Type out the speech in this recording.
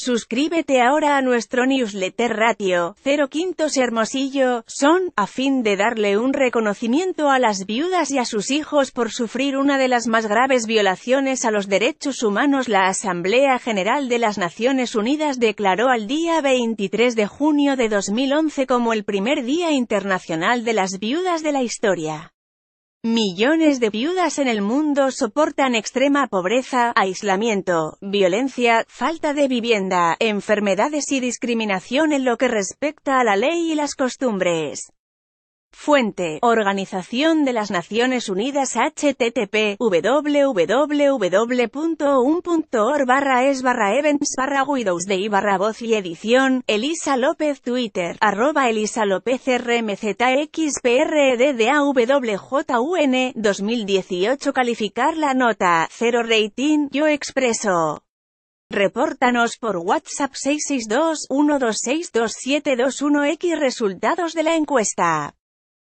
Suscríbete ahora a nuestro newsletter Ratio 05 Hermosillo, son, a fin de darle un reconocimiento a las viudas y a sus hijos por sufrir una de las más graves violaciones a los derechos humanos. La Asamblea General de las Naciones Unidas declaró al día 23 de junio de 2011 como el primer Día Internacional de las Viudas de la Historia. Millones de viudas en el mundo soportan extrema pobreza, aislamiento, violencia, falta de vivienda, enfermedades y discriminación en lo que respecta a la ley y las costumbres. Fuente, Organización de las Naciones Unidas http www.un.org barra es barra events barra Widows Day barra voz y edición, Elisa López Twitter, arroba Elisa López 2018 calificar la nota, 0 rating, yo expreso. Repórtanos por WhatsApp 662-1262721X resultados de la encuesta.